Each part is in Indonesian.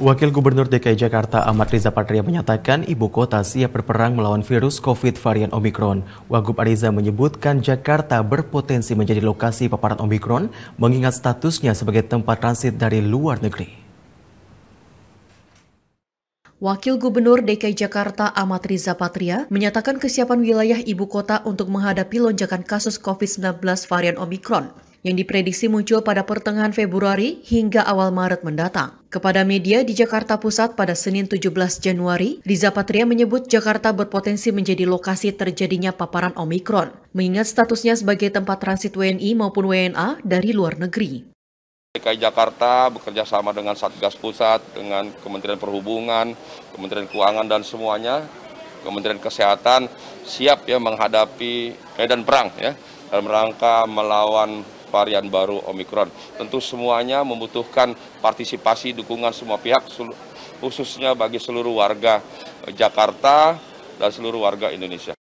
Wakil Gubernur DKI Jakarta Ahmad Riza Patria menyatakan ibu kota siap berperang melawan virus COVID varian Omikron. Wagub Ariza menyebutkan Jakarta berpotensi menjadi lokasi paparan Omikron mengingat statusnya sebagai tempat transit dari luar negeri. Wakil Gubernur DKI Jakarta Ahmad Riza Patria menyatakan kesiapan wilayah ibu kota untuk menghadapi lonjakan kasus COVID-19 varian Omikron yang diprediksi muncul pada pertengahan Februari hingga awal Maret mendatang. Kepada media di Jakarta Pusat pada Senin 17 Januari, Riza Patria menyebut Jakarta berpotensi menjadi lokasi terjadinya paparan Omikron, mengingat statusnya sebagai tempat transit WNI maupun WNA dari luar negeri. DKI Jakarta bekerja sama dengan Satgas Pusat, dengan Kementerian Perhubungan, Kementerian Keuangan dan semuanya, Kementerian Kesehatan siap ya menghadapi medan perang ya dalam rangka melawan varian baru Omikron. Tentu semuanya membutuhkan partisipasi dukungan semua pihak khususnya bagi seluruh warga Jakarta dan seluruh warga Indonesia.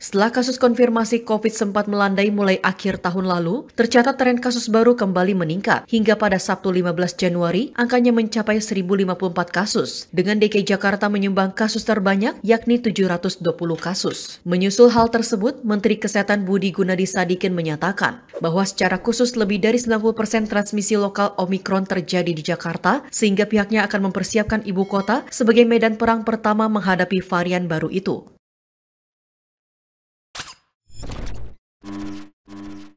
Setelah kasus konfirmasi COVID sempat melandai mulai akhir tahun lalu, tercatat tren kasus baru kembali meningkat hingga pada Sabtu 15 Januari angkanya mencapai 1054 kasus, dengan DKI Jakarta menyumbang kasus terbanyak yakni 720 kasus. Menyusul hal tersebut, Menteri Kesehatan Budi Gunadi Sadikin menyatakan bahwa secara khusus lebih dari 90% transmisi lokal Omikron terjadi di Jakarta, sehingga pihaknya akan mempersiapkan ibu kota sebagai medan perang pertama menghadapi varian baru itu. うん。